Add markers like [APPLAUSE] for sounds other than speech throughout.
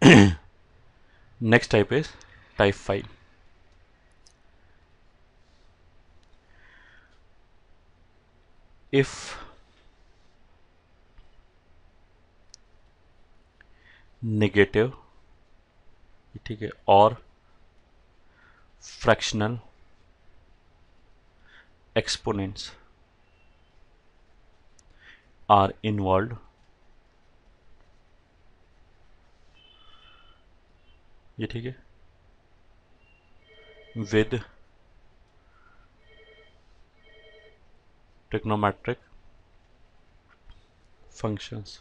[CLEARS THROAT] next type is type five. if negative ठीक है और फ्रैक्शनल exponents are involved ये ठीक है with trigonometric functions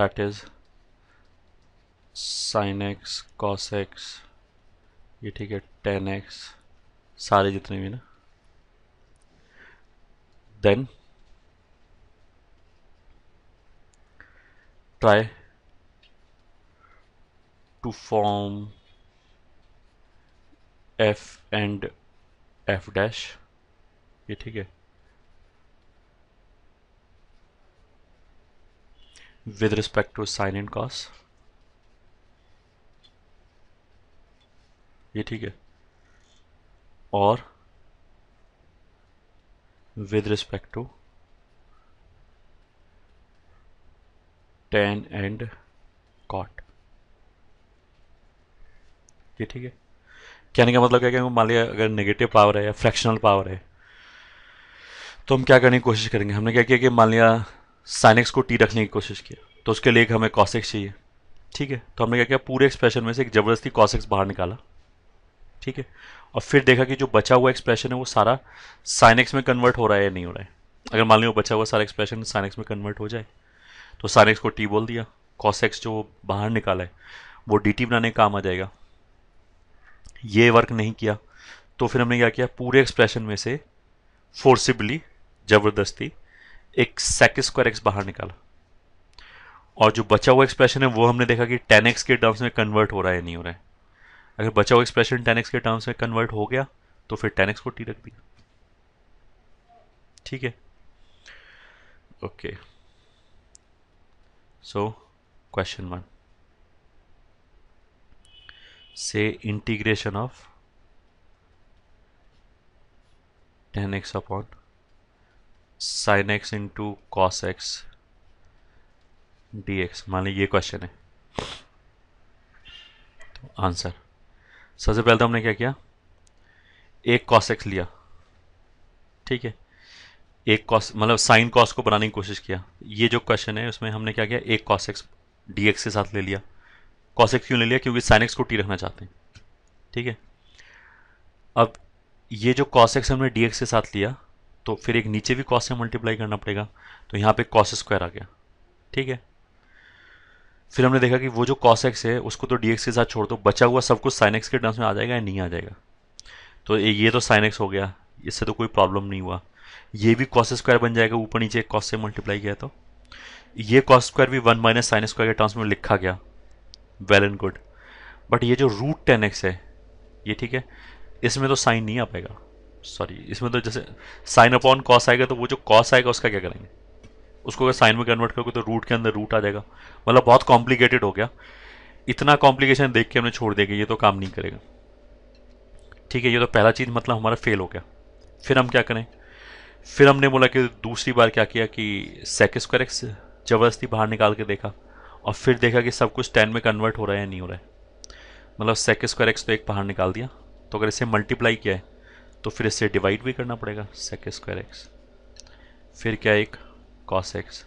that is sine x cos x ये ठीक है टेन एक्स सारे जितने भी ना then try to form f and f dash ये ठीक है with respect to sine and cos ये ठीक है और with respect to tan and cot ये ठीक है कहने का मतलब क्या क्या मान लिया अगर नेगेटिव पावर है या फ्रैक्शनल पावर है तो हम क्या करने की कोशिश करेंगे हमने क्या किया कि मान लिया साइनिक्स को टी रखने की कोशिश किया तो उसके लिए हमें कॉसिक्स चाहिए ठीक है तो हमने क्या किया पूरे एक्सप्रेशन में से एक ज़बरदस्ती कॉसिक्स बाहर निकाला ठीक है और फिर देखा कि जो बचा हुआ एक्सप्रेशन है वो सारा साइनिक्स में कन्वर्ट हो रहा है या नहीं हो रहा है अगर मान वो बचा हुआ सारा एक्सप्रेशन साइनिक्स में कन्वर्ट हो जाए तो साइनिक्स को टी बोल दिया कॉसेक्स जो बाहर निकाला है वो डी टी बनाने का काम आ जाएगा ये वर्क नहीं किया तो फिर हमने क्या किया पूरे एक्सप्रेशन में से फोर्सिबली ज़बरदस्ती एक सेक स्क्वायर एक्स बाहर निकाला और जो बचा हुआ एक्सप्रेशन है वो हमने देखा कि टेन एक्स के टर्म्स में कन्वर्ट हो रहा है नहीं हो रहा है अगर बचा हुआ एक्सप्रेशन टेन एक्स के टर्म्स में कन्वर्ट हो गया तो फिर टेन एक्स को टी रख दिया ठीक है okay so question one say integration of x upon sin x into cos x dx मान लीजिए ये क्वेश्चन है तो आंसर सबसे पहले तो हमने क्या किया एक cos x लिया ठीक है एक cos मतलब sin cos को बनाने की कोशिश किया ये जो क्वेश्चन है उसमें हमने क्या किया एक cos x dx के साथ ले लिया कॉसेक्स क्यों ले लिया क्योंकि साइनेक्स को टी रखना चाहते हैं ठीक है अब ये जो कॉसेक्स हमने डी के साथ लिया तो फिर एक नीचे भी कॉस से मल्टीप्लाई करना पड़ेगा तो यहाँ पे कॉस स्क्वायर आ गया ठीक है फिर हमने देखा कि वो जो कॉस एक्स है उसको तो डी के साथ छोड़ दो बचा हुआ सब कुछ साइनेक्स के टर्म्स में आ जाएगा या नहीं आ जाएगा तो ये तो साइनेक्स हो गया इससे तो कोई प्रॉब्लम नहीं हुआ ये भी कॉस स्क्वायर बन जाएगा ऊपर नीचे कॉस से मल्टीप्लाई किया तो ये कॉस स्क्वायर भी वन माइनस साइन स्क्वायर के टर्म्स में लिखा गया वेल एंड गुड बट ये जो रूट टेन एक्स है ये ठीक है इसमें तो साइन नहीं आ पाएगा सॉरी इसमें तो जैसे साइन अपॉन कॉस आएगा तो वो जो कॉस आएगा उसका क्या करेंगे उसको अगर साइन में कन्वर्ट करोगे तो रूट के अंदर रूट आ जाएगा मतलब बहुत कॉम्प्लिकेटेड हो गया इतना कॉम्प्लिकेशन देख के हमने छोड़ देगा ये तो काम नहीं करेगा ठीक है ये तो पहला चीज़ मतलब हमारा फेल हो गया फिर हम क्या करें फिर हमने बोला कि दूसरी बार क्या किया कि सेक स्क्वायर एक्स जबरदस्ती बाहर निकाल के देखा और फिर देखा कि सब कुछ टेन में कन्वर्ट हो रहा है या नहीं हो रहा है मतलब सेक स्क्वायर एक्स तो एक बाहर निकाल दिया तो अगर इसे मल्टीप्लाई किया है तो फिर इसे डिवाइड भी करना पड़ेगा सेक स्क्वायर एक्स फिर क्या एक कॉस एक्स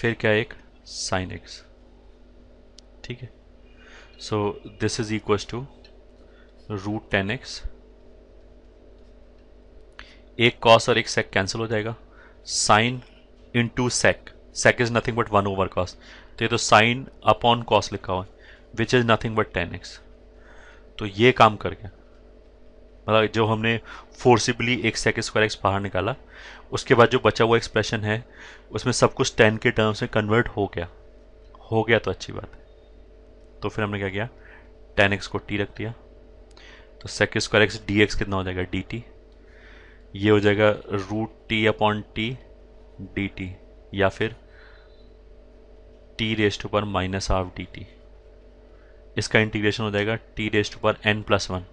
फिर क्या एक साइन एक्स ठीक है so this is equal to root tan x एक कॉस और एक सेक कैंसिल हो जाएगा sine into sec sec is nothing but one over cos तो ये तो साइन अपॉन कॉस लिखा हुआ है which is nothing but tan x तो ये काम करके मतलब जो हमने फोर्सिबली एक सेक स्क्वायर एक्स बाहर निकाला उसके बाद जो बचा हुआ एक्सप्रेशन है उसमें सब कुछ टेन के टर्म्स में कन्वर्ट हो गया हो गया तो अच्छी बात है तो फिर हमने क्या किया टेन एक्स को टी रख दिया तो sec square x d x कितना हो जाएगा डी टी ये हो जाएगा root t upon t d t या फिर टी रेस्ट पर माइनस हाफ डी टी इसका इंटीग्रेशन हो जाएगा टी रेस्ट पर n plus one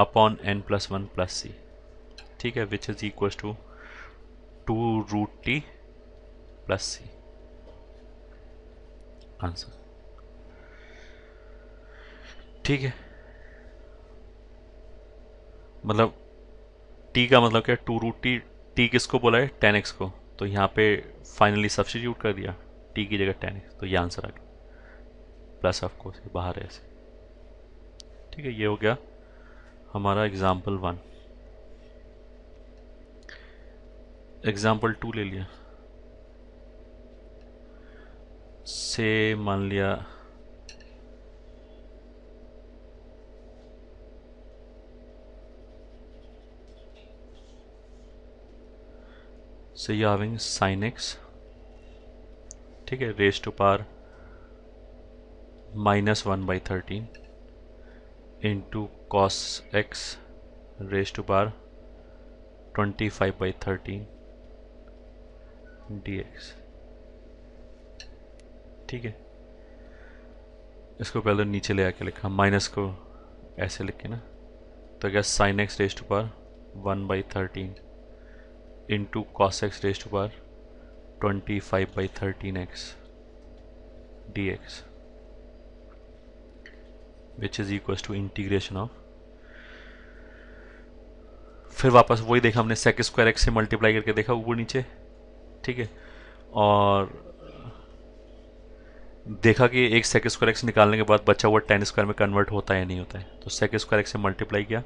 upon n plus one plus c ठीक है which is equal to two root t plus c answer ठीक है मतलब टी का मतलब क्या टू रूट टी टी किसको बोला है टेन एक्स को तो यहाँ पे फाइनली सब्सटीट्यूट कर दिया टी की जगह टेन एक्स तो ये आंसर आ गया प्लस ऑफ कोर्स ये बाहर है ऐसे ठीक है ये हो गया हमारा एग्ज़ाम्पल वन एग्ज़ाम्पल टू ले लिया से मान लिया से यू हैविंग साइन एक्स ठीक है raise to power minus one by thirteen into cos x raise to power twenty five by thirteen d x ठीक है इसको पहले नीचे ले आके लिखा माइनस को ऐसे लिख के ना तो क्या साइन एक्स रेस्ट पर one by thirteen into cos x raised पर twenty five by thirteen x d x which is equal to integration of फिर वापस वही देखा हमने सेक स्क्वायर एक्स से मल्टीप्लाई करके देखा ऊपर नीचे ठीक है और देखा कि एक सेक स्क्वायर एक्स निकालने के बाद बच्चा हुआ टेन स्क्वायर में कन्वर्ट होता है या नहीं होता है तो सेक स्क्वायर एक्स से मल्टीप्लाई किया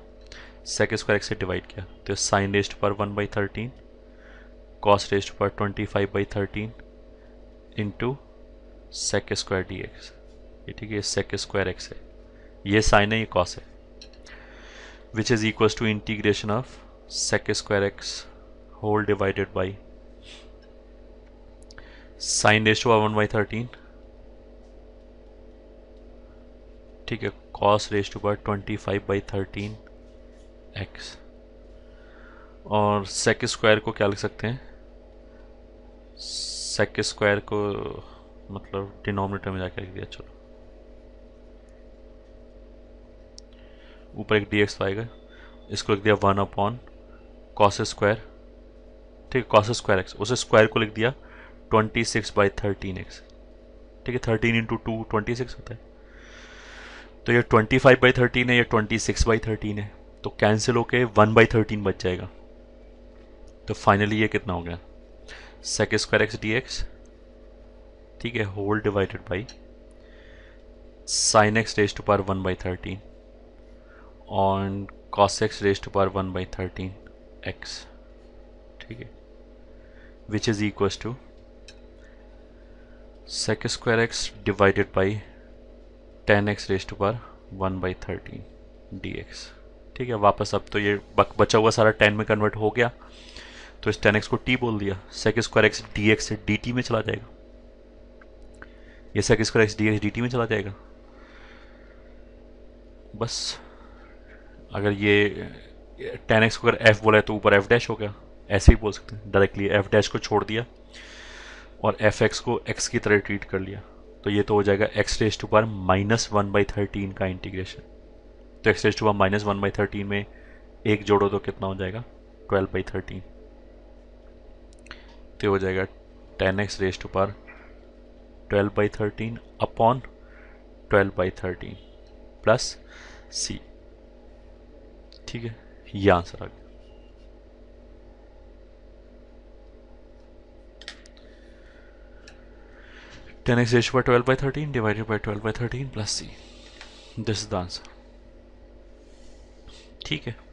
सेक स्क्वायर एक्स से डिवाइड किया तो साइन रेस्ट पर one by thirteen cos raised पर twenty five by thirteen into sec square d x ये ठीक है सेक स्क्वायर एक्स है ये साइन है ये कॉस है which is equal to integration of sec square x whole divided by sine raised हुआ वन बाई थर्टीन ठीक है कॉस रेस्ट हुआ twenty five by thirteen x और सेक स्क्वायर को क्या लिख सकते हैं सेक स्क्वायर को मतलब डिनोमिनेटर में जाकर दिया चलो ऊपर एक डी एक्स आएगा इसको लिख दिया वन अपॉन कॉस स्क्वायर ठीक है कॉस स्क्वायर एक्स उसे स्क्वायर को लिख दिया twenty six by thirteen x ठीक है thirteen into two twenty six होता है तो ये ट्वेंटी फाइव बाई थर्टीन है या ट्वेंटी सिक्स बाई थर्टीन है तो कैंसिल होके वन बाई थर्टीन बच जाएगा तो फाइनली ये कितना हो गया sec square x d x ठीक है whole divided by sine x raise to power one by thirteen on cos x raise to power one by thirteen x ठीक है which is equal to sec square x divided by tan x raise to power one by thirteen d x ठीक है वापस अब तो ये बचा हुआ सारा टेन में कन्वर्ट हो गया तो इस टेन एक्स को टी बोल दिया sec square x d x d t में चला जाएगा ये sec square x d x d t में चला जाएगा बस अगर ये टेन एक्स को अगर एफ बोला है तो ऊपर एफ डैश हो गया ऐसे ही बोल सकते हैं डायरेक्टली एफ डैश को छोड़ दिया और एफ एक्स को एक्स की तरह ट्रीट कर लिया तो ये तो हो जाएगा x raise to power minus one by thirteen का इंटीग्रेशन तो एक्स रेस टू पर माइनस वन बाई थर्टीन में एक जोड़ो तो कितना हो जाएगा ट्वेल्व बाई थर्टीन तो हो जाएगा टेन एक्स रेस्ट पर twelve by thirteen upon twelve by thirteen plus c ठीक है ये आंसर आ गया टेन एक्स रेस्ट पर twelve by thirteen divided by twelve by thirteen plus c this is the answer ठीक है